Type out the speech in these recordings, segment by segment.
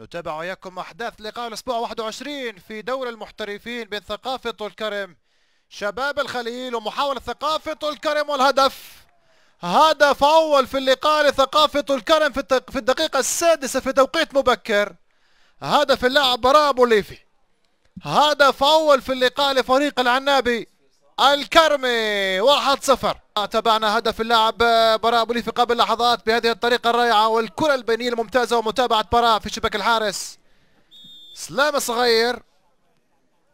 نتابع وياكم احداث لقاء الاسبوع 21 في دوري المحترفين بين ثقافه طول كرم شباب الخليل ومحاوله ثقافه طول كرم والهدف هدف اول في اللقاء لثقافه طول كرم في الدقيقه السادسه في توقيت مبكر هدف اللاعب براء ابو ليفي هدف اول في اللقاء لفريق العنابي الكرمي 1-0 تابعنا هدف اللاعب براء بولي في قبل لحظات بهذه الطريقه الرائعه والكره البنيه الممتازه ومتابعه براء في شبك الحارس سلام صغير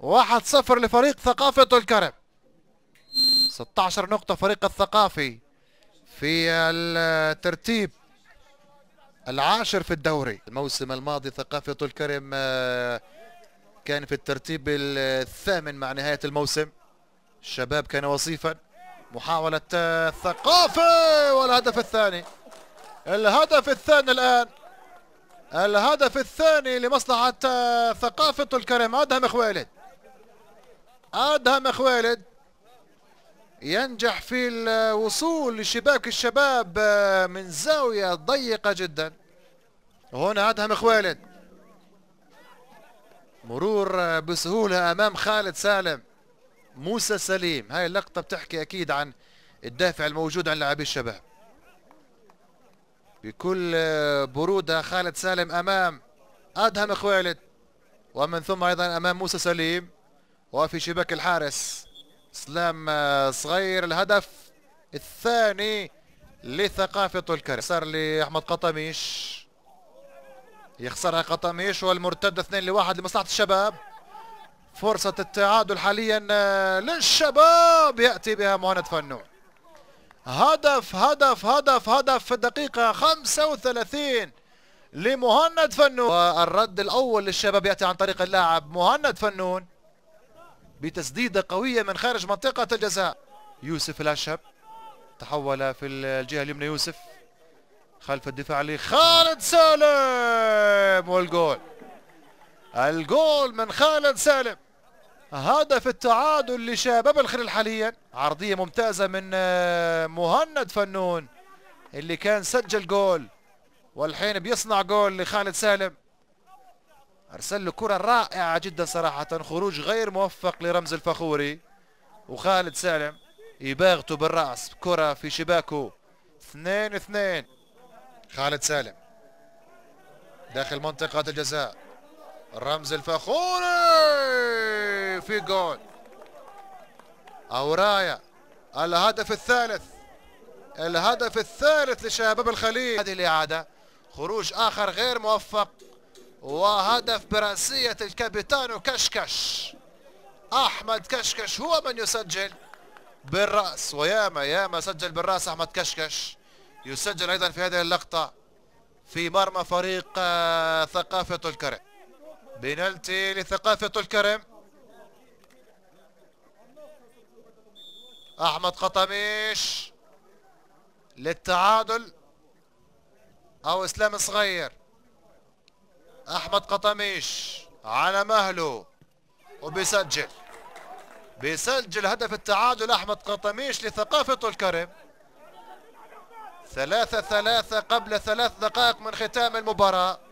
1-0 لفريق ثقافه الكرم 16 نقطه فريق الثقافي في الترتيب العاشر في الدوري الموسم الماضي ثقافه الكرم آه، كان في الترتيب الثامن مع نهايه الموسم الشباب كان وصيفا محاولة الثقافة والهدف الثاني الهدف الثاني الآن الهدف الثاني لمصلحة ثقافة الكرم أدهم خوالد أدهم خوالد ينجح في الوصول لشباك الشباب من زاوية ضيقة جدا هنا أدهم خوالد مرور بسهولة أمام خالد سالم موسى سليم هاي اللقطة بتحكي أكيد عن الدافع الموجود عن لاعبي الشباب بكل برودة خالد سالم أمام أدهم خويلد ومن ثم أيضا أمام موسى سليم وفي شباك الحارس سلام صغير الهدف الثاني لثقافة الكرم صار لأحمد قطميش يخسرها قطميش والمرتدة 2 لواحد لمصلحة الشباب فرصة التعادل حاليا آه، للشباب يأتي بها مهند فنون هدف هدف هدف هدف في الدقيقة 35 لمهند فنون والرد الأول للشباب يأتي عن طريق اللاعب مهند فنون بتسديدة قوية من خارج منطقة الجزاء يوسف الأشهب تحول في الجهة اليمنى يوسف خلف الدفاع لخالد سالم والجول الجول من خالد سالم هدف التعادل لشباب الخير حاليا عرضية ممتازة من آه، مهند فنون اللي كان سجل جول والحين بيصنع جول لخالد سالم ارسل له كره رائعه جدا صراحه خروج غير موفق لرمز الفخوري وخالد سالم يباغته بالراس كره في شباكه اثنين اثنين خالد سالم داخل منطقه الجزاء رمز الفخوري في جول أورايا الهدف الثالث الهدف الثالث لشباب الخليج هذه الإعادة خروج آخر غير موفق وهدف برأسية الكابيتانو كشكش أحمد كشكش هو من يسجل بالرأس وياما ياما سجل بالرأس أحمد كشكش يسجل أيضا في هذه اللقطة في مرمى فريق آه، ثقافة الكرم بنالتي لثقافة الكرم أحمد قطميش للتعادل أو إسلام صغير أحمد قطميش على مهله وبيسجل بيسجل هدف التعادل أحمد قطميش لثقافه الكرم ثلاثة ثلاثة قبل ثلاث دقائق من ختام المباراة